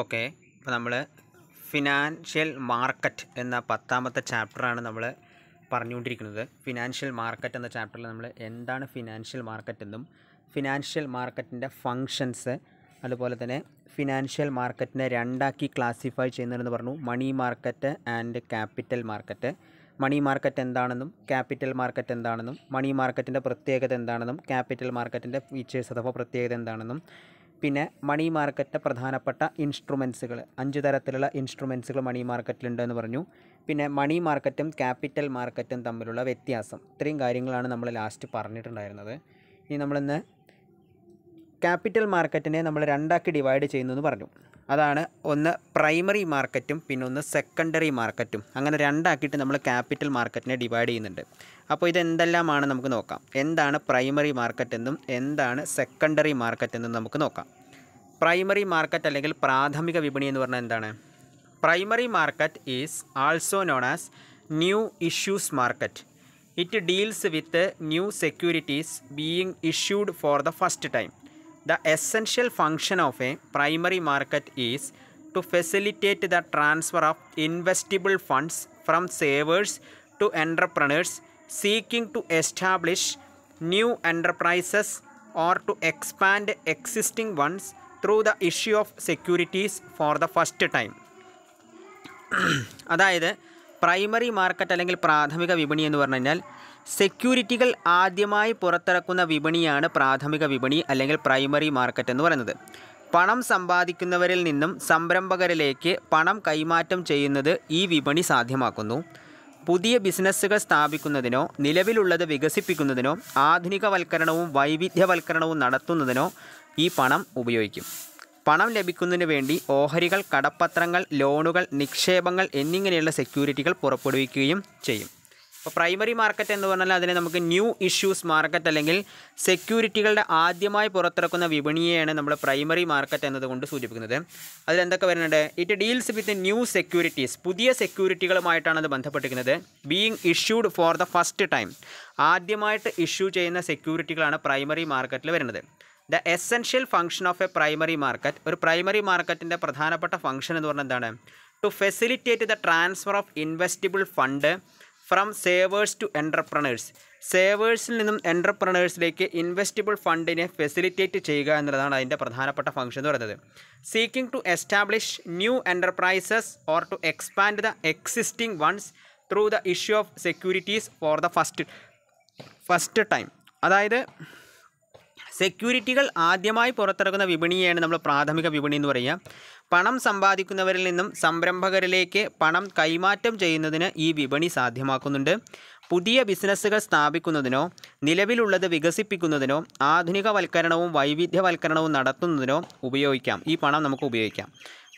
Okay അപ്പോൾ നമ്മൾ financial market എന്ന പത്താമത്തെ ചാപ്റ്ററാണ് നമ്മൾ പറഞ്ഞുകൊണ്ടിരിക്കുന്നത് ഫിനാൻഷ്യൽ മാർക്കറ്റ് എന്ന ചാപ്റ്ററിൽ നമ്മൾ എന്താണ് ഫിനാൻഷ്യൽ മാർക്കറ്റ് എന്നും ഫിനാൻഷ്യൽ മാർക്കറ്റിൻ്റെ ഫങ്ഷൻസ് അതുപോലെ തന്നെ ഫിനാൻഷ്യൽ മാർക്കറ്റിനെ രണ്ടാക്കി ക്ലാസിഫൈ ചെയ്യുന്നതെന്ന് പറഞ്ഞു money market and capital market money market എന്താണെന്നും ക്യാപിറ്റൽ മാർക്കറ്റ് എന്താണെന്നും മണി മാർക്കറ്റിൻ്റെ പ്രത്യേകത എന്താണെന്നും ക്യാപിറ്റൽ മാർക്കറ്റിൻ്റെ ഫീച്ചേഴ്സ് അഥവാ പ്രത്യേകത എന്താണെന്നും പിന്നെ മണി മാർക്കറ്റിലെ പ്രധാനപ്പെട്ട ഇൻസ്ട്രുമെൻസുകൾ അഞ്ച് തരത്തിലുള്ള ഇൻസ്ട്രുമെൻസുകൾ മണി മാർക്കറ്റിലുണ്ട് എന്ന് പറഞ്ഞു പിന്നെ മണി മാർക്കറ്റും ക്യാപിറ്റൽ മാർക്കറ്റും തമ്മിലുള്ള വ്യത്യാസം ഇത്രയും കാര്യങ്ങളാണ് നമ്മൾ ലാസ്റ്റ് പറഞ്ഞിട്ടുണ്ടായിരുന്നത് ഇനി നമ്മളിന്ന് ക്യാപിറ്റൽ മാർക്കറ്റിനെ നമ്മൾ രണ്ടാക്കി ഡിവൈഡ് ചെയ്യുന്നു എന്ന് പറഞ്ഞു അതാണ് ഒന്ന് പ്രൈമറി മാർക്കറ്റും പിന്നെ ഒന്ന് സെക്കൻഡറി മാർക്കറ്റും അങ്ങനെ രണ്ടാക്കിയിട്ട് നമ്മൾ ക്യാപിറ്റൽ മാർക്കറ്റിനെ ഡിവൈഡ് ചെയ്യുന്നുണ്ട് അപ്പോൾ ഇതെന്തെല്ലാമാണ് നമുക്ക് നോക്കാം എന്താണ് പ്രൈമറി മാർക്കറ്റ് എന്നും എന്താണ് സെക്കൻഡറി മാർക്കറ്റ് എന്നും നമുക്ക് നോക്കാം പ്രൈമറി മാർക്കറ്റ് അല്ലെങ്കിൽ പ്രാഥമിക വിപണി എന്ന് പറഞ്ഞാൽ എന്താണ് primary market is also known as new issues market it deals with new securities being issued for the first time The essential function of a primary market is to facilitate the transfer of investable funds from savers to entrepreneurs seeking to establish new enterprises or to expand existing ones through the issue of securities for the first time അതായത് primary market അല്ലെങ്കിൽ പ്രാഥമിക വിപണി എന്ന് പറഞ്ഞു കഴിഞ്ഞാൽ സെക്യൂരിറ്റികൾ ആദ്യമായി പുറത്തിറക്കുന്ന വിപണിയാണ് പ്രാഥമിക വിപണി അല്ലെങ്കിൽ പ്രൈമറി മാർക്കറ്റ് എന്ന് പറയുന്നത് പണം സമ്പാദിക്കുന്നവരിൽ നിന്നും സംരംഭകരിലേക്ക് പണം കൈമാറ്റം ചെയ്യുന്നത് ഈ വിപണി സാധ്യമാക്കുന്നു പുതിയ ബിസിനസ്സുകൾ സ്ഥാപിക്കുന്നതിനോ നിലവിലുള്ളത് വികസിപ്പിക്കുന്നതിനോ ആധുനികവൽക്കരണവും വൈവിധ്യവൽക്കരണവും നടത്തുന്നതിനോ ഈ പണം ഉപയോഗിക്കും പണം ലഭിക്കുന്നതിന് വേണ്ടി ഓഹരികൾ കടപ്പത്രങ്ങൾ ലോണുകൾ നിക്ഷേപങ്ങൾ എന്നിങ്ങനെയുള്ള സെക്യൂരിറ്റികൾ പുറപ്പെടുവിക്കുകയും ചെയ്യും അപ്പോൾ പ്രൈമറി മാർക്കറ്റ് എന്ന് പറഞ്ഞാൽ അതിനെ നമുക്ക് ന്യൂ ഇഷ്യൂസ് മാർക്കറ്റ് അല്ലെങ്കിൽ സെക്യൂരിറ്റികളുടെ ആദ്യമായി പുറത്തിറക്കുന്ന വിപണിയെയാണ് നമ്മൾ പ്രൈമറി മാർക്കറ്റ് എന്നതുകൊണ്ട് സൂചിപ്പിക്കുന്നത് അതിൽ എന്തൊക്കെ വരുന്നുണ്ട് it deals with new securities പുതിയ സെക്യൂരിറ്റികളുമായിട്ടാണ് അത് ബന്ധപ്പെട്ടിരിക്കുന്നത് being issued for the first time ആദ്യമായിട്ട് ഇഷ്യൂ ചെയ്യുന്ന സെക്യൂരിറ്റികളാണ് പ്രൈമറി മാർക്കറ്റിൽ വരുന്നത് the essential function of a primary market ഒരു പ്രൈമറി മാർക്കറ്റിൻ്റെ പ്രധാനപ്പെട്ട ഫംഗ്ഷൻ എന്ന് പറഞ്ഞാൽ എന്താണ് to facilitate the transfer of investable fund from savers to entrepreneurs സേവേഴ്സിൽ നിന്നും എൻ്റർപ്രണേഴ്സിലേക്ക് ഇൻവെസ്റ്റബിൾ ഫണ്ടിനെ ഫെസിലിറ്റേറ്റ് ചെയ്യുക എന്നുള്ളതാണ് അതിൻ്റെ പ്രധാനപ്പെട്ട ഫംഗ്ഷൻ എന്ന് പറയുന്നത് seeking to establish new enterprises or to expand the existing ones through the issue of securities for the first first time അതായത് സെക്യൂരിറ്റികൾ ആദ്യമായി പുറത്തിറക്കുന്ന വിപണിയാണ് നമ്മൾ പ്രാഥമിക വിപണി എന്ന് പറയുക പണം സമ്പാദിക്കുന്നവരിൽ നിന്നും സംരംഭകരിലേക്ക് പണം കൈമാറ്റം ചെയ്യുന്നതിന് ഈ വിപണി സാധ്യമാക്കുന്നുണ്ട് പുതിയ ബിസിനസ്സുകൾ സ്ഥാപിക്കുന്നതിനോ നിലവിലുള്ളത് വികസിപ്പിക്കുന്നതിനോ ആധുനികവൽക്കരണവും വൈവിധ്യവൽക്കരണവും നടത്തുന്നതിനോ ഉപയോഗിക്കാം ഈ പണം നമുക്ക് ഉപയോഗിക്കാം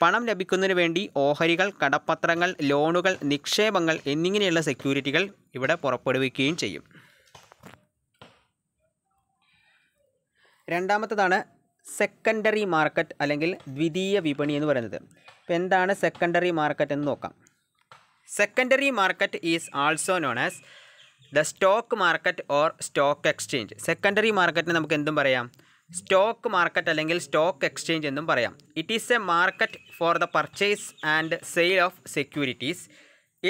പണം ലഭിക്കുന്നതിന് വേണ്ടി ഓഹരികൾ കടപ്പത്രങ്ങൾ ലോണുകൾ നിക്ഷേപങ്ങൾ എന്നിങ്ങനെയുള്ള സെക്യൂരിറ്റികൾ ഇവിടെ പുറപ്പെടുവിക്കുകയും ചെയ്യും രണ്ടാമത്തതാണ് സെക്കൻഡറി മാർക്കറ്റ് അല്ലെങ്കിൽ ദ്വിതീയ വിപണി എന്ന് പറയുന്നത് ഇപ്പോൾ എന്താണ് സെക്കൻഡറി മാർക്കറ്റ് എന്ന് നോക്കാം secondary market is also known as the stock market or stock exchange secondary മാർക്കറ്റിന് നമുക്ക് എന്തും പറയാം സ്റ്റോക്ക് മാർക്കറ്റ് അല്ലെങ്കിൽ സ്റ്റോക്ക് എക്സ്ചേഞ്ച് എന്നും പറയാം it is a market for the purchase and sale of securities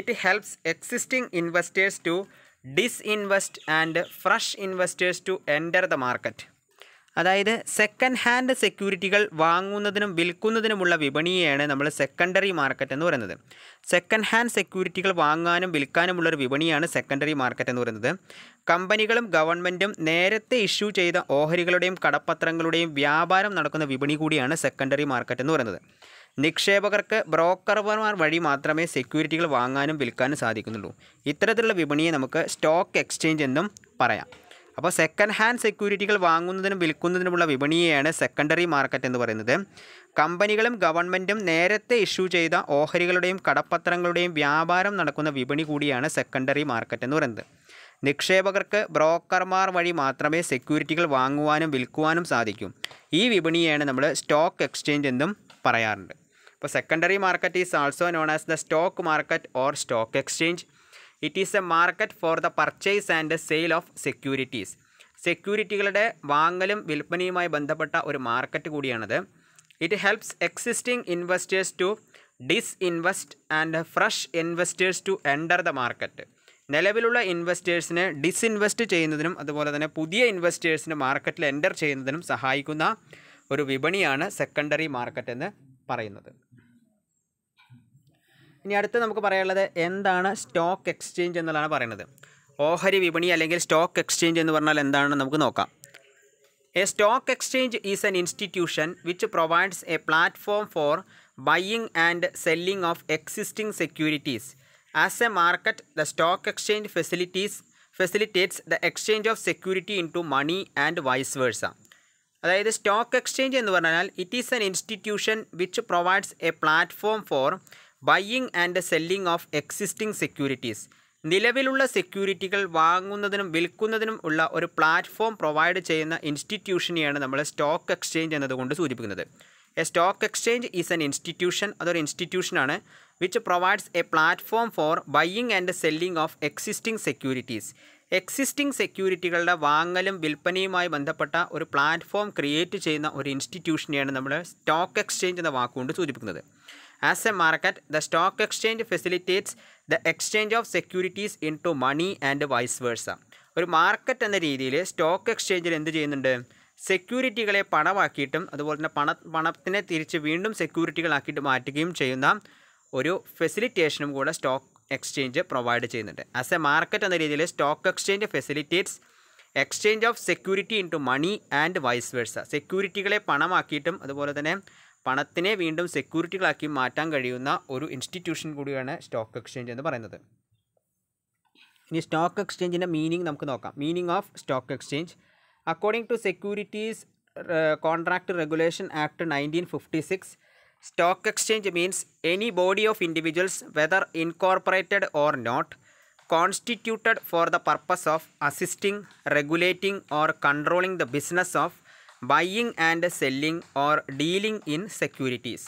it helps existing investors to disinvest and fresh investors to enter the market അതായത് second hand സെക്യൂരിറ്റികൾ വാങ്ങുന്നതിനും വിൽക്കുന്നതിനുമുള്ള വിപണിയെയാണ് നമ്മൾ secondary market എന്ന് പറയുന്നത് സെക്കൻഡ് ഹാൻഡ് സെക്യൂരിറ്റികൾ വാങ്ങാനും വിൽക്കാനുമുള്ള ഒരു വിപണിയാണ് സെക്കൻഡറി മാർക്കറ്റ് എന്ന് പറയുന്നത് കമ്പനികളും ഗവൺമെൻറ്റും നേരത്തെ ഇഷ്യൂ ചെയ്ത ഓഹരികളുടെയും കടപ്പത്രങ്ങളുടെയും വ്യാപാരം നടക്കുന്ന വിപണി കൂടിയാണ് സെക്കൻഡറി മാർക്കറ്റ് എന്ന് പറയുന്നത് നിക്ഷേപകർക്ക് ബ്രോക്കർമാർ വഴി മാത്രമേ സെക്യൂരിറ്റികൾ വാങ്ങാനും വിൽക്കാനും സാധിക്കുന്നുള്ളൂ ഇത്തരത്തിലുള്ള വിപണിയെ നമുക്ക് സ്റ്റോക്ക് എക്സ്ചേഞ്ച് എന്നും പറയാം അപ്പോൾ സെക്കൻഡ് ഹാൻഡ് സെക്യൂരിറ്റികൾ വാങ്ങുന്നതിനും വിൽക്കുന്നതിനുമുള്ള വിപണിയെയാണ് സെക്കൻഡറി മാർക്കറ്റ് എന്ന് പറയുന്നത് കമ്പനികളും ഗവൺമെൻറ്റും നേരത്തെ ഇഷ്യൂ ചെയ്ത ഓഹരികളുടെയും കടപ്പത്രങ്ങളുടെയും വ്യാപാരം നടക്കുന്ന വിപണി കൂടിയാണ് സെക്കൻഡറി മാർക്കറ്റ് എന്ന് പറയുന്നത് നിക്ഷേപകർക്ക് ബ്രോക്കർമാർ വഴി മാത്രമേ സെക്യൂരിറ്റികൾ വാങ്ങുവാനും വിൽക്കുവാനും സാധിക്കൂ ഈ വിപണിയെയാണ് നമ്മൾ സ്റ്റോക്ക് എക്സ്ചേഞ്ച് എന്നും പറയാറുണ്ട് അപ്പോൾ secondary market is also known as the stock market or stock exchange it is a market for the purchase and sale of securities സെക്യൂരിറ്റികളുടെ വാങ്ങലും വിൽപ്പനയുമായി ബന്ധപ്പെട്ട ഒരു മാർക്കറ്റ് കൂടിയാണത് it helps existing investors to disinvest and fresh investors to enter the market നിലവിലുള്ള ഇൻവെസ്റ്റേഴ്സിനെ ഡിസ്ഇൻവെസ്റ്റ് ചെയ്യുന്നതിനും അതുപോലെ തന്നെ പുതിയ ഇൻവെസ്റ്റേഴ്സിന് മാർക്കറ്റിൽ എൻ്റർ ചെയ്യുന്നതിനും സഹായിക്കുന്ന ഒരു വിപണിയാണ് സെക്കൻഡറി മാർക്കറ്റ് എന്ന് പറയുന്നത് ഇനി അടുത്ത് നമുക്ക് പറയാനുള്ളത് എന്താണ് സ്റ്റോക്ക് എക്സ്ചേഞ്ച് എന്നുള്ളതാണ് പറയുന്നത് ഓഹരി വിപണി അല്ലെങ്കിൽ സ്റ്റോക്ക് എക്സ്ചേഞ്ച് എന്ന് പറഞ്ഞാൽ എന്താണെന്ന് നമുക്ക് നോക്കാം a stock exchange is an institution which provides a platform for buying and selling of existing securities as a market the stock exchange facilities facilitates the exchange of security into money and vice versa അതായത് stock exchange എന്ന് പറഞ്ഞാൽ it is an institution which provides a platform for buying and selling of existing securities നിലവിലുള്ള സെക്യൂരിറ്റികൾ വാങ്ങുന്നതിനും വിൽക്കുന്നതിനും ഉള്ള ഒരു platform provide ചെയ്യുന്ന ഇൻസ്റ്റിറ്റ്യൂഷനെയാണ് നമ്മൾ stock exchange എന്നതുകൊണ്ട് സൂചിപ്പിക്കുന്നത് a stock exchange is an institution അതൊരു ഇൻസ്റ്റിറ്റ്യൂഷനാണ് which provides a platform for buying and selling of existing securities existing സെക്യൂരിറ്റികളുടെ വാങ്ങലും വിൽപ്പനയുമായി ബന്ധപ്പെട്ട ഒരു പ്ലാറ്റ്ഫോം ക്രിയേറ്റ് ചെയ്യുന്ന ഒരു ഇൻസ്റ്റിറ്റ്യൂഷനെയാണ് നമ്മൾ സ്റ്റോക്ക് എക്സ്ചേഞ്ച് എന്ന വാക്കുകൊണ്ട് സൂചിപ്പിക്കുന്നത് As a market, the stock exchange facilitates the exchange of securities into money and vice versa. ഒരു മാർക്കറ്റ് എന്ന രീതിയിൽ സ്റ്റോക്ക് എക്സ്ചേഞ്ചിൽ എന്ത് ചെയ്യുന്നുണ്ട് സെക്യൂരിറ്റികളെ പണമാക്കിയിട്ടും അതുപോലെ തന്നെ പണ പണത്തിനെ തിരിച്ച് വീണ്ടും സെക്യൂരിറ്റികളാക്കിയിട്ട് മാറ്റുകയും ചെയ്യുന്ന ഒരു ഫെസിലിറ്റേഷനും കൂടെ സ്റ്റോക്ക് എക്സ്ചേഞ്ച് പ്രൊവൈഡ് ചെയ്യുന്നുണ്ട് ആസ് എ മാർക്കറ്റ് എന്ന രീതിയിൽ stock exchange facilitates exchange of security in money and vice versa സെക്യൂരിറ്റികളെ പണമാക്കിയിട്ടും അതുപോലെ തന്നെ പണത്തിനെ വീണ്ടും സെക്യൂരിറ്റികളാക്കി മാറ്റാൻ കഴിയുന്ന ഒരു ഇൻസ്റ്റിറ്റ്യൂഷൻ കൂടിയാണ് സ്റ്റോക്ക് എക്സ്ചേഞ്ച് എന്ന് പറയുന്നത് ഇനി സ്റ്റോക്ക് എക്സ്ചേഞ്ചിൻ്റെ മീനിങ് നമുക്ക് നോക്കാം meaning of stock exchange according to securities contract regulation act nineteen fifty six stock exchange means any body of individuals whether incorporated or not constituted for the purpose of assisting regulating or controlling the business of buying and selling or dealing in securities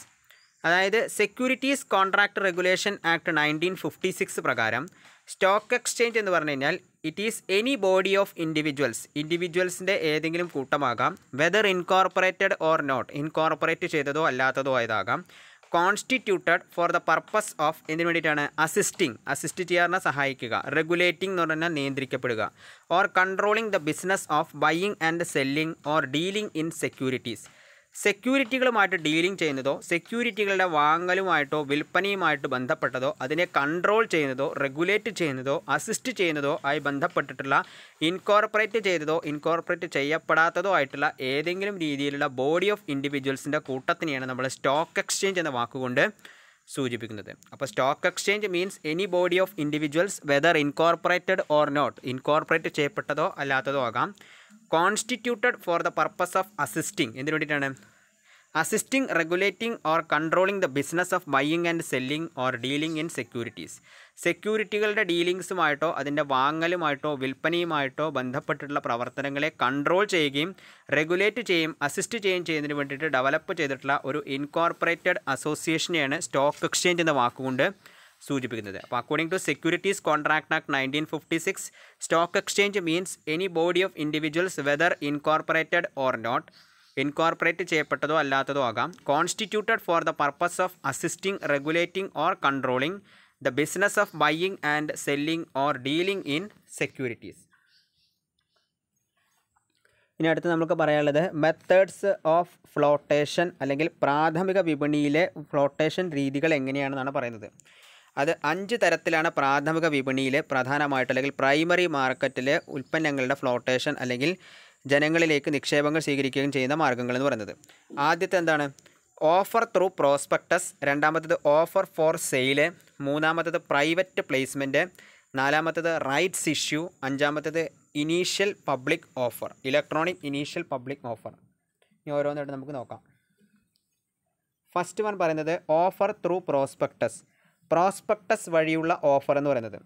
അതായത് securities contract regulation act nineteen fifty six പ്രകാരം stock exchange എന്ന് പറഞ്ഞു കഴിഞ്ഞാൽ it is any body of individuals ഇൻഡിവിജ്വൽസിൻ്റെ ഏതെങ്കിലും കൂട്ടമാകാം weather incorporated or not incorporate ചെയ്തതോ അല്ലാത്തതോ ആയതാകാം constituted for the purpose of എന്തിനു വേണ്ടിയിട്ടാണ് അസിസ്റ്റിംഗ് അസിസ്റ്റ് ചെയ്യാറിനെ സഹായിക്കുക റെഗുലേറ്റിംഗ് എന്ന് പറഞ്ഞാൽ നിയന്ത്രിക്കപ്പെടുക or controlling the business of buying and selling or dealing in securities സെക്യൂരിറ്റികളുമായിട്ട് ഡീലിംഗ് ചെയ്യുന്നതോ സെക്യൂരിറ്റികളുടെ വാങ്ങലുമായിട്ടോ വിൽപ്പനയുമായിട്ട് ബന്ധപ്പെട്ടതോ അതിനെ കൺട്രോൾ ചെയ്യുന്നതോ റെഗുലേറ്റ് ചെയ്യുന്നതോ അസിസ്റ്റ് ചെയ്യുന്നതോ ആയി ബന്ധപ്പെട്ടിട്ടുള്ള ഇൻകോർപ്പറേറ്റ് ചെയ്തതോ ഇൻകോർപ്പറേറ്റ് ചെയ്യപ്പെടാത്തതോ ആയിട്ടുള്ള ഏതെങ്കിലും രീതിയിലുള്ള ബോഡി ഓഫ് ഇൻഡിവിജ്വൽസിൻ്റെ കൂട്ടത്തിനെയാണ് നമ്മൾ സ്റ്റോക്ക് എക്സ്ചേഞ്ച് എന്ന വാക്കുകൊണ്ട് സൂചിപ്പിക്കുന്നത് അപ്പോൾ stock exchange means any body of individuals whether incorporated or not incorporate ചെയ്യപ്പെട്ടതോ അല്ലാത്തതോ ആകാം constituted for the purpose of assisting എന്തിനു വേണ്ടിയിട്ടാണ് assisting regulating or controlling the business of buying and selling or dealing in securities സെക്യൂരിറ്റികളുടെ ഡീലിങ്സുമായിട്ടോ അതിൻ്റെ വാങ്ങലുമായിട്ടോ വിൽപ്പനയുമായിട്ടോ ബന്ധപ്പെട്ടിട്ടുള്ള പ്രവർത്തനങ്ങളെ കൺട്രോൾ ചെയ്യുകയും റെഗുലേറ്റ് ചെയ്യുകയും അസിസ്റ്റ് ചെയ്യുകയും ചെയ്യുന്നതിന് വേണ്ടിയിട്ട് ഡെവലപ്പ് ചെയ്തിട്ടുള്ള ഒരു ഇൻകോർപ്പറേറ്റഡ് അസോസിയേഷനെയാണ് സ്റ്റോക്ക് എക്സ്ചേഞ്ച് എന്ന വാക്കുകൊണ്ട് സൂചിപ്പിക്കുന്നത് അപ്പോൾ according to securities contract act nineteen fifty six stock exchange means any body of individuals whether incorporated or not incorporate ചെയ്യപ്പെട്ടതോ അല്ലാത്തതോ ആകാം constituted for the purpose of assisting regulating or controlling the business of buying and selling or dealing in securities ഇനി അടുത്ത് നമുക്ക് പറയാനുള്ളത് methods of flotation അല്ലെങ്കിൽ പ്രാഥമിക വിപണിയിലെ ഫ്ലോട്ടേഷൻ രീതികൾ എങ്ങനെയാണെന്നാണ് പറയുന്നത് അത് അഞ്ച് തരത്തിലാണ് പ്രാഥമിക വിപണിയിലെ പ്രധാനമായിട്ട് അല്ലെങ്കിൽ പ്രൈമറി മാർക്കറ്റിലെ ഉൽപ്പന്നങ്ങളുടെ ഫ്ലോട്ടേഷൻ അല്ലെങ്കിൽ ജനങ്ങളിലേക്ക് നിക്ഷേപങ്ങൾ സ്വീകരിക്കുകയും ചെയ്യുന്ന മാർഗ്ഗങ്ങൾ എന്ന് പറയുന്നത് ആദ്യത്തെ എന്താണ് ഓഫർ ത്രൂ പ്രോസ്പെക്ടസ് രണ്ടാമത്തത് ഓഫർ ഫോർ സെയില് മൂന്നാമത്തത് പ്രൈവറ്റ് പ്ലേസ്മെൻറ്റ് നാലാമത്തത് റൈറ്റ്സ് ഇഷ്യൂ അഞ്ചാമത്തത് initial public offer electronic initial public offer ഇനി ഓരോന്നായിട്ട് നമുക്ക് നോക്കാം ഫസ്റ്റ് വൺ പറയുന്നത് ഓഫർ ത്രൂ പ്രോസ്പെക്ടസ് പ്രോസ്പെക്ടസ് വഴിയുള്ള ഓഫർ എന്ന് പറയുന്നത്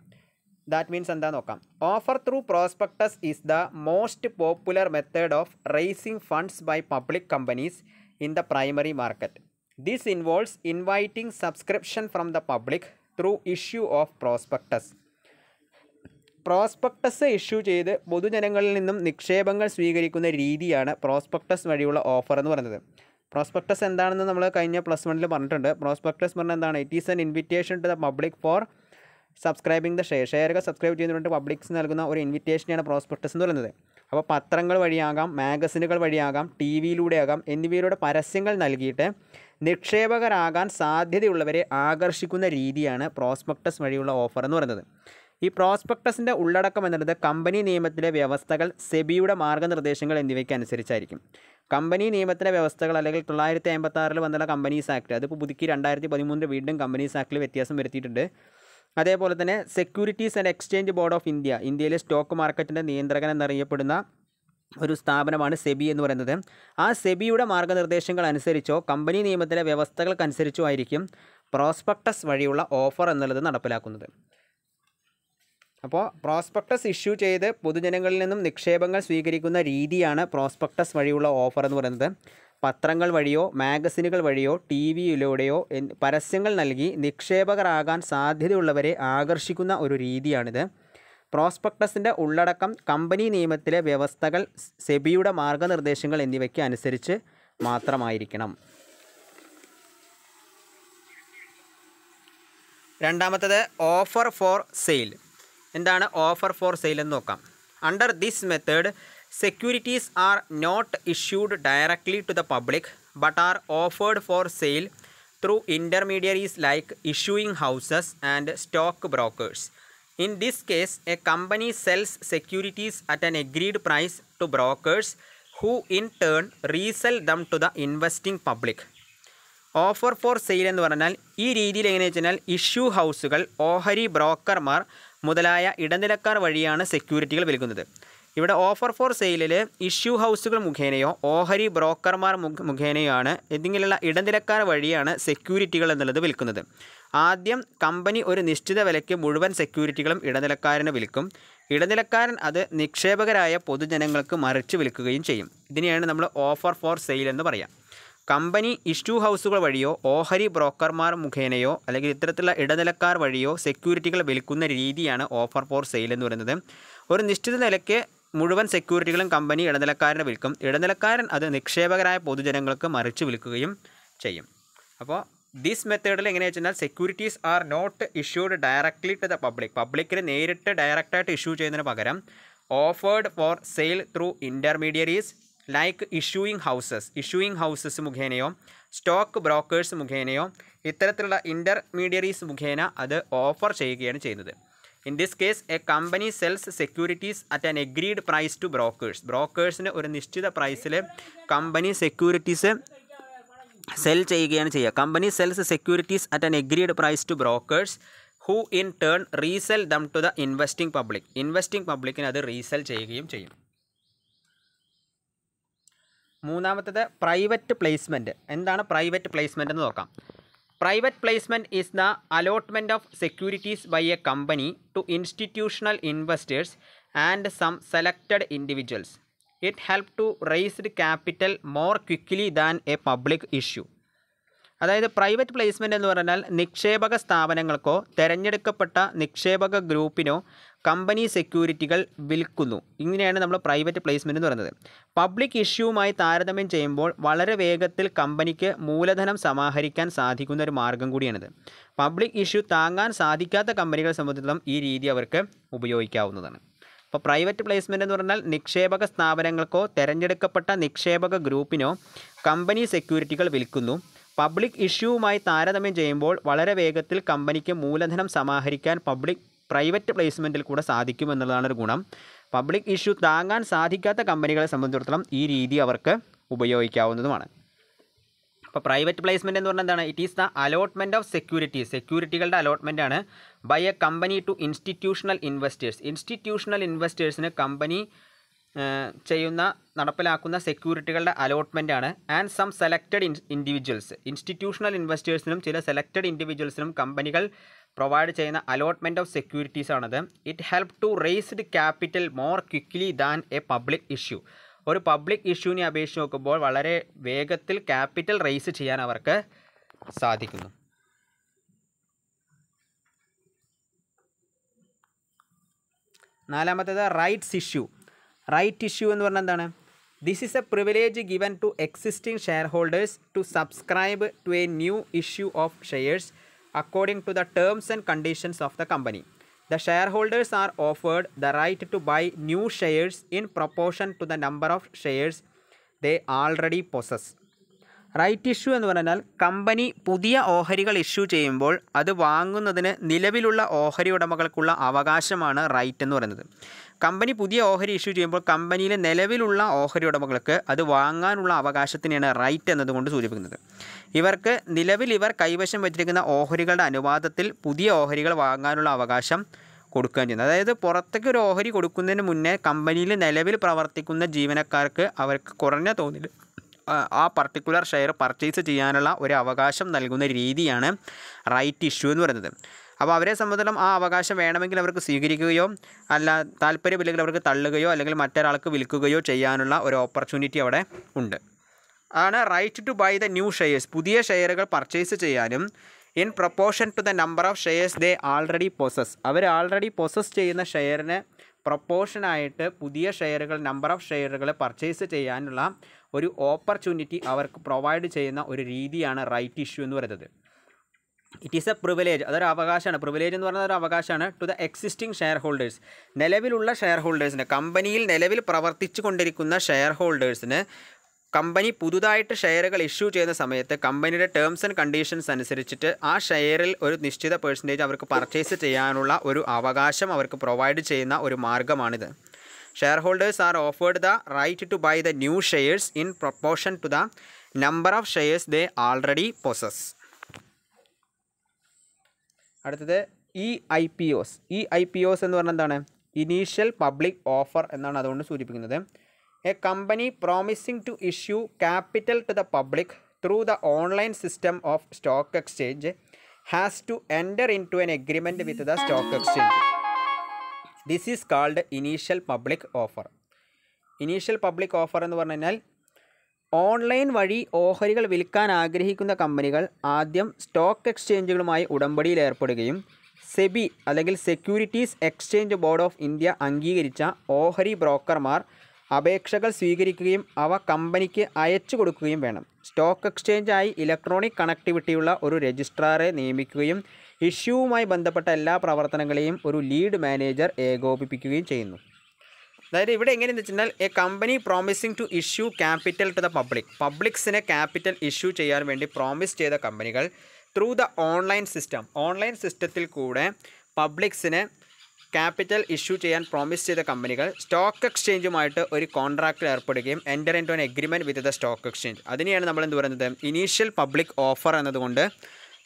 ദാറ്റ് മീൻസ് എന്താ നോക്കാം offer through prospectus is the most popular method of raising funds by public companies in the primary market this involves inviting subscription from the public through issue of prospectus prospectus issue ചെയ്ത് പൊതുജനങ്ങളിൽ നിന്നും നിക്ഷേപങ്ങൾ സ്വീകരിക്കുന്ന രീതിയാണ് prospectus വഴിയുള്ള offer എന്ന് പറയുന്നത് prospectus എന്താണെന്ന് നമ്മൾ കഴിഞ്ഞ പ്ലസ് വണ്ണിൽ പറഞ്ഞിട്ടുണ്ട് പ്രോസ്പെക്ടസ് പറഞ്ഞാൽ എന്താണ് it is an invitation to the public for subscribing the share ഷെയറുകൾ സബ്സ്ക്രൈബ് ചെയ്യുന്നതുകൊണ്ട് പബ്ലിക്സ് നൽകുന്ന ഒരു ഇൻവിറ്റേഷനാണ് പ്രോസ്പെക്ടസ് എന്ന് പറയുന്നത് അപ്പോൾ പത്രങ്ങൾ വഴിയാകാം മാഗസിനുകൾ വഴിയാകാം ടി വിയിലൂടെയാകാം എന്നിവയിലൂടെ പരസ്യങ്ങൾ നൽകിയിട്ട് നിക്ഷേപകരാകാൻ സാധ്യതയുള്ളവരെ ആകർഷിക്കുന്ന രീതിയാണ് പ്രോസ്പെക്ടസ് വഴിയുള്ള ഓഫർ എന്ന് പറയുന്നത് ഈ പ്രോസ്പെക്ടസിൻ്റെ ഉള്ളടക്കം എന്നുള്ളത് കമ്പനി നിയമത്തിലെ വ്യവസ്ഥകൾ സെബിയുടെ മാർഗ്ഗനിർദ്ദേശങ്ങൾ എന്നിവയ്ക്ക് അനുസരിച്ചായിരിക്കും കമ്പനി നിയമത്തിലെ വ്യവസ്ഥകൾ അല്ലെങ്കിൽ തൊള്ളായിരത്തി അമ്പത്താറിൽ വന്നുള്ള കമ്പനീസ് ആക്ട് അതിപ്പോൾ പുതുക്കി രണ്ടായിരത്തി പതിമൂന്നിൽ വീണ്ടും കമ്പനീസ് ആക്ടിൽ വ്യത്യാസം വരുത്തിയിട്ടുണ്ട് അതേപോലെ തന്നെ securities and exchange board of India ഇന്ത്യയിലെ സ്റ്റോക്ക് മാർക്കറ്റിൻ്റെ നിയന്ത്രകൻ എന്നറിയപ്പെടുന്ന ഒരു സ്ഥാപനമാണ് സെബി എന്ന് പറയുന്നത് ആ സെബിയുടെ മാർഗ്ഗനിർദ്ദേശങ്ങൾ അനുസരിച്ചോ കമ്പനി നിയമത്തിലെ വ്യവസ്ഥകൾക്കനുസരിച്ചോ ആയിരിക്കും പ്രോസ്പെക്ടസ് വഴിയുള്ള ഓഫർ എന്നുള്ളത് നടപ്പിലാക്കുന്നത് അപ്പോൾ പ്രോസ്പെക്ടസ് ഇഷ്യൂ ചെയ്ത് പൊതുജനങ്ങളിൽ നിന്നും നിക്ഷേപങ്ങൾ സ്വീകരിക്കുന്ന രീതിയാണ് പ്രോസ്പെക്ടസ് വഴിയുള്ള ഓഫർ എന്ന് പറയുന്നത് പത്രങ്ങൾ വഴിയോ മാഗസിനുകൾ വഴിയോ ടി വിയിലൂടെയോ പരസ്യങ്ങൾ നൽകി നിക്ഷേപകരാകാൻ സാധ്യതയുള്ളവരെ ആകർഷിക്കുന്ന ഒരു രീതിയാണിത് പ്രോസ്പെക്ടസിൻ്റെ ഉള്ളടക്കം കമ്പനി നിയമത്തിലെ വ്യവസ്ഥകൾ സെബിയുടെ മാർഗനിർദ്ദേശങ്ങൾ എന്നിവയ്ക്ക് അനുസരിച്ച് മാത്രമായിരിക്കണം രണ്ടാമത്തത് ഓഫർ ഫോർ സെയിൽ എന്താണ് ഓഫർ ഫോർ സെയിൽ എന്ന് നോക്കാം under this method securities are not issued directly to the public but are offered for sale through intermediaries like issuing houses and stock brokers in this case a company sells securities at an agreed price to brokers who in turn resell them to the investing public offer for sale എന്ന് പറഞ്ഞാൽ ഈ രീതിയിൽ എങ്ങനെയാണെന്ന് വെച്ചാൽ issue ഹൗസുകൾ ഓഹരി ബ്രോക്കർമാർ മുതലായ ഇടനിലക്കാർ വഴിയാണ് സെക്യൂരിറ്റികൾ വിൽക്കുന്നത് ഇവിടെ ഓഫർ ഫോർ സെയിലിൽ ഇഷ്യൂ ഹൗസുകൾ മുഖേനയോ ഓഹരി ബ്രോക്കർമാർ മുഖേനയോ ആണ് ഇതിങ്ങനെയുള്ള ഇടനിലക്കാർ വഴിയാണ് സെക്യൂരിറ്റികൾ എന്നുള്ളത് വിൽക്കുന്നത് ആദ്യം കമ്പനി ഒരു നിശ്ചിത വിലയ്ക്ക് മുഴുവൻ സെക്യൂരിറ്റികളും ഇടനിലക്കാരന് വിൽക്കും ഇടനിലക്കാരൻ അത് നിക്ഷേപകരായ പൊതുജനങ്ങൾക്ക് മറിച്ച് വിൽക്കുകയും ചെയ്യും ഇതിനെയാണ് നമ്മൾ ഓഫർ ഫോർ സെയിൽ എന്ന് പറയാം കമ്പനി ഇഷ്യൂ ഹൗസുകൾ വഴിയോ ഓഹരി ബ്രോക്കർമാർ മുഖേനയോ അല്ലെങ്കിൽ ഇത്തരത്തിലുള്ള ഇടനിലക്കാർ വഴിയോ സെക്യൂരിറ്റികൾ വിൽക്കുന്ന രീതിയാണ് ഓഫർ ഫോർ സെയിൽ എന്ന് പറയുന്നത് ഒരു നിശ്ചിത നിലയ്ക്ക് മുഴുവൻ സെക്യൂരിറ്റികളും കമ്പനി ഇടനിലക്കാരന് വിൽക്കും ഇടനിലക്കാരൻ അത് നിക്ഷേപകരായ പൊതുജനങ്ങൾക്ക് മറിച്ച് വിൽക്കുകയും ചെയ്യും അപ്പോൾ ദിസ് മെത്തേഡിൽ എങ്ങനെയാണെന്ന് വെച്ചാൽ securities are not issued directly to the public പബ്ലിക്കിന് നേരിട്ട് ഡയറക്റ്റായിട്ട് ഇഷ്യൂ ചെയ്യുന്നതിന് പകരം offered for sale through intermediaries like issuing houses issuing houses മുഖേനയോ സ്റ്റോക്ക് ബ്രോക്കേഴ്സ് മുഖേനയോ ഇത്തരത്തിലുള്ള ഇൻ്റർമീഡിയറീസ് മുഖേന അത് ഓഫർ ചെയ്യുകയാണ് ചെയ്യുന്നത് in this case a company sells securities at an agreed price to brokers ബ്രോക്കേഴ്സിന് ഒരു നിശ്ചിത പ്രൈസിൽ കമ്പനി സെക്യൂരിറ്റീസ് സെൽ ചെയ്യുകയാണ് ചെയ്യുക company sells securities at an agreed price to brokers who in turn resell them to the investing public investing പബ്ലിക്കിന് അത് resell ചെയ്യുകയും ചെയ്യും മൂന്നാമത്തത് പ്രൈവറ്റ് പ്ലേസ്മെൻറ്റ് എന്താണ് പ്രൈവറ്റ് പ്ലേസ്മെൻറ്റ് എന്ന് നോക്കാം Private placement is the allotment of securities by a company to institutional investors and some selected individuals. It helps to raise the capital more quickly than a public issue. അതായത് private placement എന്ന് പറഞ്ഞാൽ നിക്ഷേപക സ്ഥാപനങ്ങൾക്കോ തിരഞ്ഞെടുക്കപ്പെട്ട നിക്ഷേപക ഗ്രൂപ്പിനോ company സെക്യൂരിറ്റികൾ വിൽക്കുന്നു ഇങ്ങനെയാണ് നമ്മൾ private placement എന്ന് പറയുന്നത് പബ്ലിക് ഇഷ്യൂവുമായി താരതമ്യം ചെയ്യുമ്പോൾ വളരെ വേഗത്തിൽ കമ്പനിക്ക് മൂലധനം സമാഹരിക്കാൻ സാധിക്കുന്ന ഒരു മാർഗം കൂടിയാണിത് പബ്ലിക് ഇഷ്യൂ താങ്ങാൻ സാധിക്കാത്ത കമ്പനികളെ സംബന്ധിച്ചിടത്തോളം ഈ രീതി അവർക്ക് ഉപയോഗിക്കാവുന്നതാണ് അപ്പോൾ പ്രൈവറ്റ് പ്ലേസ്മെൻ്റ് എന്ന് പറഞ്ഞാൽ നിക്ഷേപക സ്ഥാപനങ്ങൾക്കോ തിരഞ്ഞെടുക്കപ്പെട്ട നിക്ഷേപക ഗ്രൂപ്പിനോ കമ്പനി സെക്യൂരിറ്റികൾ വിൽക്കുന്നു പബ്ലിക് ഇഷ്യൂവുമായി താരതമ്യം ചെയ്യുമ്പോൾ വളരെ വേഗത്തിൽ കമ്പനിക്ക് മൂലധനം സമാഹരിക്കാൻ പബ്ലിക് പ്രൈവറ്റ് പ്ലേസ്മെൻറ്റിൽ കൂടെ എന്നുള്ളതാണ് ഒരു ഗുണം പബ്ലിക് ഇഷ്യൂ താങ്ങാൻ സാധിക്കാത്ത കമ്പനികളെ സംബന്ധിച്ചിടത്തോളം ഈ രീതി അവർക്ക് ഉപയോഗിക്കാവുന്നതുമാണ് അപ്പോൾ പ്രൈവറ്റ് പ്ലേസ്മെൻറ്റ് എന്ന് പറഞ്ഞാൽ എന്താണ് it is the allotment of security സെക്യൂരിറ്റികളുടെ അലോട്ട്മെൻ്റ് ആണ് by a company to institutional investors institutional ഇൻവെസ്റ്റേഴ്സിന് കമ്പനി ചെയ്യുന്ന നടപ്പിലാക്കുന്ന സെക്യൂരിറ്റികളുടെ അലോട്ട്മെൻറ്റാണ് and some selected individuals institutional ഇൻവെസ്റ്റേഴ്സിനും ചില സെലക്റ്റഡ് ഇൻഡിവിജ്വൽസിനും കമ്പനികൾ പ്രൊവൈഡ് ചെയ്യുന്ന അലോട്ട്മെൻറ്റ് ഓഫ് സെക്യൂരിറ്റീസ് ആണത് it help to raised capital more quickly than a public issue ഒരു പബ്ലിക് ഇഷ്യൂവിനെ അപേക്ഷിച്ച് നോക്കുമ്പോൾ വളരെ വേഗത്തിൽ ക്യാപിറ്റൽ റേസ് ചെയ്യാൻ അവർക്ക് സാധിക്കുന്നു നാലാമത്തേത് റൈറ്റ്സ് ഇഷ്യൂ റൈറ്റ് ഇഷ്യൂ എന്ന് പറഞ്ഞാൽ എന്താണ് this is a privilege given to existing share holders to subscribe to a new issue of shares according to the terms and conditions of the company the share holders are offered the right to buy new shares in proportion to the number of shares they already possess right issue എന്ന് പറഞ്ഞാൽ company പുതിയ ഓഹരികൾ issue ചെയ്യുമ്പോൾ അത് വാങ്ങുന്നതിന് നിലവിലുള്ള ഓഹരി ഉടമകൾക്കുള്ള അവകാശമാണ് റൈറ്റ് എന്ന് പറയുന്നത് കമ്പനി പുതിയ ഓഹരി ഇഷ്യൂ ചെയ്യുമ്പോൾ കമ്പനിയിലെ നിലവിലുള്ള ഓഹരി ഉടമകൾക്ക് അത് വാങ്ങാനുള്ള അവകാശത്തിനെയാണ് റൈറ്റ് എന്നതുകൊണ്ട് സൂചിപ്പിക്കുന്നത് ഇവർക്ക് നിലവിൽ ഇവർ കൈവശം വച്ചിരിക്കുന്ന ഓഹരികളുടെ അനുവാദത്തിൽ പുതിയ ഓഹരികൾ വാങ്ങാനുള്ള അവകാശം കൊടുക്കുകയും ചെയ്യുന്നത് അതായത് പുറത്തേക്ക് ഒരു ഓഹരി കൊടുക്കുന്നതിന് മുന്നേ കമ്പനിയിൽ നിലവിൽ പ്രവർത്തിക്കുന്ന ജീവനക്കാർക്ക് അവർക്ക് കുറഞ്ഞ തോതിൽ ആ പർട്ടിക്കുലർ ഷെയർ പർച്ചേസ് ചെയ്യാനുള്ള ഒരു അവകാശം നൽകുന്ന രീതിയാണ് റൈറ്റ് ഇഷ്യൂ എന്ന് പറയുന്നത് അപ്പോൾ അവരെ സംബന്ധിച്ചും ആ അവകാശം വേണമെങ്കിൽ അവർക്ക് സ്വീകരിക്കുകയോ അല്ല താല്പര്യമില്ലെങ്കിൽ അവർക്ക് തള്ളുകയോ അല്ലെങ്കിൽ മറ്റൊരാൾക്ക് വിൽക്കുകയോ ചെയ്യാനുള്ള ഒരു ഓപ്പർച്യൂണിറ്റി അവിടെ ഉണ്ട് ആണ് right to buy the new shares പുതിയ ഷെയറുകൾ പർച്ചേസ് ചെയ്യാനും in proportion to the number of shares they already possess അവർ ആൾറെഡി പൊസസ് ചെയ്യുന്ന ഷെയറിന് പ്രൊപ്പോർഷനായിട്ട് പുതിയ ഷെയറുകൾ നമ്പർ ഓഫ് ഷെയറുകൾ പർച്ചേസ് ചെയ്യാനുള്ള ഒരു ഓപ്പർച്യൂണിറ്റി അവർക്ക് പ്രൊവൈഡ് ചെയ്യുന്ന ഒരു രീതിയാണ് റൈറ്റ് ഇഷ്യൂ എന്ന് പറയുന്നത് ഇറ്റ് ഈസ് എ പ്രിവിലേജ് അതൊരു അവകാശമാണ് പ്രിവിലേജ് എന്ന് പറയുന്നത് ഒരു അവകാശമാണ് to the existing share holders നിലവിലുള്ള ഷെയർ ഹോൾഡേഴ്സിന് കമ്പനിയിൽ നിലവിൽ പ്രവർത്തിച്ചു കൊണ്ടിരിക്കുന്ന ഷെയർ ഹോൾഡേഴ്സിന് കമ്പനി പുതുതായിട്ട് ഷെയറുകൾ ഇഷ്യൂ ചെയ്യുന്ന സമയത്ത് കമ്പനിയുടെ ടേംസ് ആൻഡ് കണ്ടീഷൻസ് അനുസരിച്ചിട്ട് ആ ഷെയറിൽ ഒരു നിശ്ചിത പേഴ്സൻറ്റേജ് അവർക്ക് പർച്ചേസ് ചെയ്യാനുള്ള ഒരു അവകാശം അവർക്ക് പ്രൊവൈഡ് ചെയ്യുന്ന ഒരു മാർഗ്ഗമാണിത് share holders are offered the right to buy the new shares in proportion to the number of shares they already possess അടുത്തത് E I P Os E I P Os എന്ന് പറഞ്ഞാൽ എന്താണ് ഇനീഷ്യൽ പബ്ലിക് ഓഫർ എന്നാണ് അതുകൊണ്ട് സൂചിപ്പിക്കുന്നത് a company promising to issue capital to the public through the online system of stock exchange has to enter in to an agreement with the stock exchange this is called initial public offer initial public offer എന്ന് പറഞ്ഞു online വഴി ഓഹരികൾ വിൽക്കാൻ ആഗ്രഹിക്കുന്ന കമ്പനികൾ ആദ്യം stock എക്സ്ചേഞ്ചുകളുമായി ഉടമ്പടിയിൽ ഏർപ്പെടുകയും സെബി അല്ലെങ്കിൽ securities exchange board of India അംഗീകരിച്ച ഓഹരി ബ്രോക്കർമാർ അപേക്ഷകൾ സ്വീകരിക്കുകയും അവ കമ്പനിക്ക് അയച്ചു കൊടുക്കുകയും വേണം സ്റ്റോക്ക് എക്സ്ചേഞ്ചായി ഇലക്ട്രോണിക് കണക്ടിവിറ്റിയുള്ള ഒരു രജിസ്ട്രാറെ നിയമിക്കുകയും ഇഷ്യൂവുമായി ബന്ധപ്പെട്ട എല്ലാ പ്രവർത്തനങ്ങളെയും ഒരു ലീഡ് മാനേജർ ഏകോപിപ്പിക്കുകയും ചെയ്യുന്നു അതായത് ഇവിടെ എങ്ങനെയെന്ന് വെച്ചാൽ a company promising to issue capital to the public പബ്ലിക്സിനെ ക്യാപിറ്റൽ ഇഷ്യൂ ചെയ്യാൻ വേണ്ടി പ്രോമിസ് ചെയ്ത കമ്പനികൾ through the online system online സിസ്റ്റത്തിൽ കൂടെ പബ്ലിക്സിനെ ക്യാപിറ്റൽ ഇഷ്യൂ ചെയ്യാൻ പ്രോമിസ് ചെയ്ത കമ്പനികൾ സ്റ്റോക്ക് എക്സ്ചേഞ്ചുമായിട്ട് ഒരു കോൺട്രാക്റ്റിൽ ഏർപ്പെടുകയും enter in to an agreement with the stock exchange അതിനെയാണ് നമ്മൾ എന്ത് പറയുന്നത് ഇനീഷ്യൽ പബ്ലിക് ഓഫർ എന്നതുകൊണ്ട്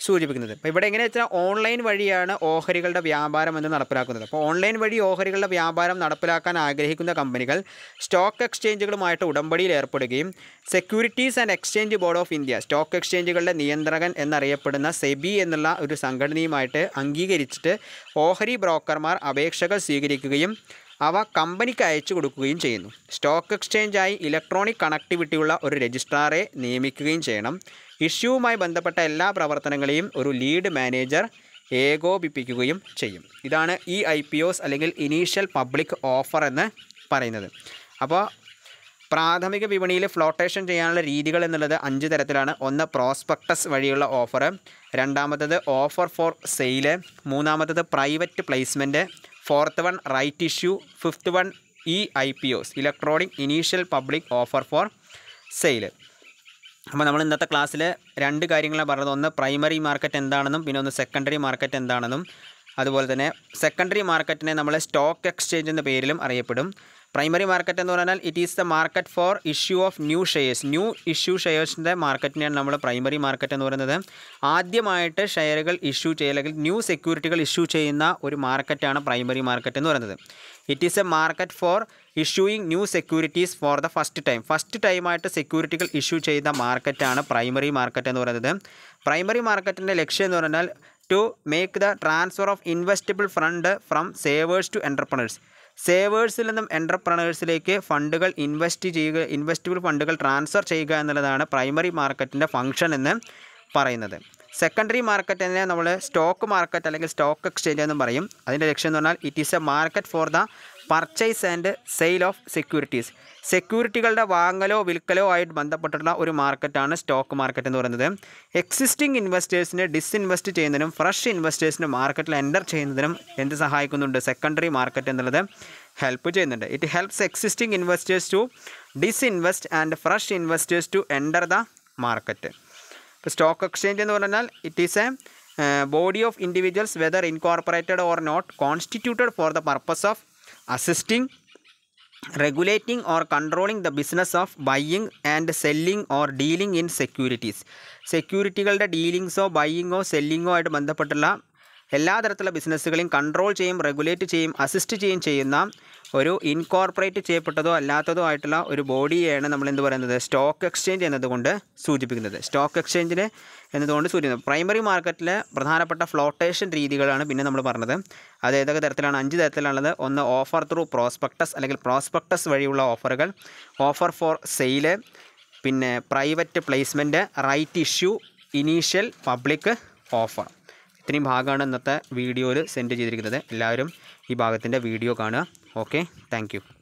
സൂചിപ്പിക്കുന്നത് അപ്പോൾ ഇവിടെ എങ്ങനെയാണ് വെച്ചാൽ ഓൺലൈൻ വഴിയാണ് ഓഹരികളുടെ വ്യാപാരം എന്ന് നടപ്പിലാക്കുന്നത് അപ്പോൾ ഓൺലൈൻ വഴി ഓഹരികളുടെ വ്യാപാരം നടപ്പിലാക്കാൻ ആഗ്രഹിക്കുന്ന കമ്പനികൾ സ്റ്റോക്ക് എക്സ്ചേഞ്ചുകളുമായിട്ട് ഉടമ്പടിയിൽ ഏർപ്പെടുകയും securities and exchange board of India stock എക്സ്ചേഞ്ചുകളുടെ നിയന്ത്രകൻ എന്നറിയപ്പെടുന്ന സെബി എന്നുള്ള ഒരു സംഘടനയുമായിട്ട് അംഗീകരിച്ചിട്ട് ഓഹരി ബ്രോക്കർമാർ അപേക്ഷകൾ സ്വീകരിക്കുകയും അവ കമ്പനിക്ക് അയച്ചു കൊടുക്കുകയും ചെയ്യുന്നു സ്റ്റോക്ക് എക്സ്ചേഞ്ചായി ഇലക്ട്രോണിക് കണക്ടിവിറ്റിയുള്ള ഒരു രജിസ്ട്രാറെ നിയമിക്കുകയും ചെയ്യണം ഇഷ്യൂവുമായി ബന്ധപ്പെട്ട എല്ലാ പ്രവർത്തനങ്ങളെയും ഒരു ലീഡ് മാനേജർ ഏകോപിപ്പിക്കുകയും ചെയ്യും ഇതാണ് ഈ ഐ പി ഒസ് അല്ലെങ്കിൽ ഇനീഷ്യൽ പബ്ലിക് ഓഫർ എന്ന് പറയുന്നത് അപ്പോൾ പ്രാഥമിക വിപണിയിൽ ഫ്ലോട്ടേഷൻ ചെയ്യാനുള്ള രീതികൾ എന്നുള്ളത് അഞ്ച് തരത്തിലാണ് ഒന്ന് പ്രോസ്പെക്ടസ് വഴിയുള്ള ഓഫർ രണ്ടാമത്തത് ഓഫർ ഫോർ സെയില് മൂന്നാമത്തത് private placement fourth one right issue fifth one E I P Os electronic initial public offer for sale അപ്പോൾ നമ്മൾ ഇന്നത്തെ ക്ലാസ്സിൽ രണ്ട് കാര്യങ്ങളാണ് പറഞ്ഞത് ഒന്ന് പ്രൈമറി മാർക്കറ്റ് എന്താണെന്നും പിന്നെ ഒന്ന് സെക്കൻഡറി മാർക്കറ്റ് എന്താണെന്നും അതുപോലെ തന്നെ സെക്കൻഡറി മാർക്കറ്റിനെ നമ്മൾ സ്റ്റോക്ക് എക്സ്ചേഞ്ച് എന്ന പേരിലും അറിയപ്പെടും പ്രൈമറി മാർക്കറ്റ് എന്ന് പറഞ്ഞാൽ it is the market for issue of new shares new issue ഷെയർസിൻ്റെ മാർക്കറ്റിനെയാണ് നമ്മൾ പ്രൈമറി മാർക്കറ്റ് എന്ന് പറയുന്നത് ആദ്യമായിട്ട് ഷെയറുകൾ ഇഷ്യൂ ചെയ്യുക അല്ലെങ്കിൽ ന്യൂ സെക്യൂരിറ്റികൾ ഇഷ്യൂ ചെയ്യുന്ന ഒരു മാർക്കറ്റാണ് പ്രൈമറി മാർക്കറ്റ് എന്ന് പറയുന്നത് it is a market for issuing new securities for the first time first ടൈമായിട്ട് സെക്യൂരിറ്റികൾ ഇഷ്യൂ ചെയ്ത മാർക്കറ്റാണ് പ്രൈമറി മാർക്കറ്റ് എന്ന് പറയുന്നത് പ്രൈമറി മാർക്കറ്റിൻ്റെ ലക്ഷ്യം എന്ന് പറഞ്ഞാൽ to make the transfer of investable fund from savers to entrepreneurs സേവേഴ്സിൽ നിന്നും എൻ്റർപ്രണേഴ്സിലേക്ക് ഫണ്ടുകൾ ഇൻവെസ്റ്റ് ചെയ്യുക ഇൻവെസ്റ്റബിൾ ഫണ്ടുകൾ ട്രാൻസ്ഫർ ചെയ്യുക എന്നുള്ളതാണ് പ്രൈമറി മാർക്കറ്റിൻ്റെ ഫംഗ്ഷൻ എന്ന് പറയുന്നത് സെക്കൻഡറി മാർക്കറ്റിനെ നമ്മൾ സ്റ്റോക്ക് മാർക്കറ്റ് അല്ലെങ്കിൽ സ്റ്റോക്ക് എക്സ്ചേഞ്ച് എന്നും പറയും അതിൻ്റെ ലക്ഷ്യം എന്ന് പറഞ്ഞാൽ it is a market for the purchase and sale of securities സെക്യൂരിറ്റികളുടെ വാങ്ങലോ വിൽക്കലോ ആയിട്ട് ബന്ധപ്പെട്ടിട്ടുള്ള ഒരു മാർക്കറ്റാണ് സ്റ്റോക്ക് മാർക്കറ്റ് എന്ന് പറയുന്നത് എക്സിസ്റ്റിംഗ് ഇൻവെസ്റ്റേഴ്സിനെ ഡിസ്ഇൻവെസ്റ്റ് ചെയ്യുന്നതിനും ഫ്രഷ് ഇൻവെസ്റ്റേഴ്സിനെ മാർക്കറ്റിൽ എൻ്റർ ചെയ്യുന്നതിനും എന്ത് സഹായിക്കുന്നുണ്ട് സെക്കൻഡറി മാർക്കറ്റ് എന്നുള്ളത് ഹെൽപ്പ് ചെയ്യുന്നുണ്ട് it helps existing investors to disinvest and fresh investors to enter the market ഇപ്പോൾ സ്റ്റോക്ക് എക്സ്ചേഞ്ച് എന്ന് പറഞ്ഞാൽ it is a body of individuals whether incorporated or not constituted for the purpose of assisting, regulating or controlling the business of buying and selling or dealing in securities സെക്യൂരിറ്റികളുടെ ഡീലിങ്സോ ബയ്യിങ്ങോ സെല്ലിങ്ങോ ആയിട്ട് ബന്ധപ്പെട്ടുള്ള എല്ലാ തരത്തിലുള്ള ബിസിനസ്സുകളെയും കൺട്രോൾ ചെയ്യും റെഗുലേറ്റ് ചെയ്യും അസിസ്റ്റ് ചെയ്യും ചെയ്യുന്ന ഒരു ഇൻകോർപ്പറേറ്റ് ചെയ്യപ്പെട്ടതോ അല്ലാത്തതോ ആയിട്ടുള്ള ഒരു ബോഡിയാണ് നമ്മൾ എന്ത് പറയുന്നത് സ്റ്റോക്ക് എക്സ്ചേഞ്ച് എന്നതുകൊണ്ട് സൂചിപ്പിക്കുന്നത് സ്റ്റോക്ക് എക്സ്ചേഞ്ചിന് എന്നതുകൊണ്ട് സൂചിപ്പിക്കുന്നത് പ്രൈമറി മാർക്കറ്റിലെ പ്രധാനപ്പെട്ട ഫ്ലോട്ടേഷൻ രീതികളാണ് പിന്നെ നമ്മൾ പറഞ്ഞത് അത് ഏതൊക്കെ തരത്തിലാണ് അഞ്ച് തരത്തിലാണുള്ളത് ഒന്ന് ഓഫർ ത്രൂ പ്രോസ്പെക്ടസ് അല്ലെങ്കിൽ പ്രോസ്പെക്ടസ് വഴിയുള്ള ഓഫറുകൾ ഓഫർ ഫോർ സെയില് പിന്നെ private placement right issue initial public offer ഇത്രയും ഭാഗമാണ് ഇന്നത്തെ വീഡിയോയിൽ സെൻഡ് ചെയ്തിരിക്കുന്നത് എല്ലാവരും ഈ ഭാഗത്തിൻ്റെ വീഡിയോ കാണുക ഓക്കെ താങ്ക്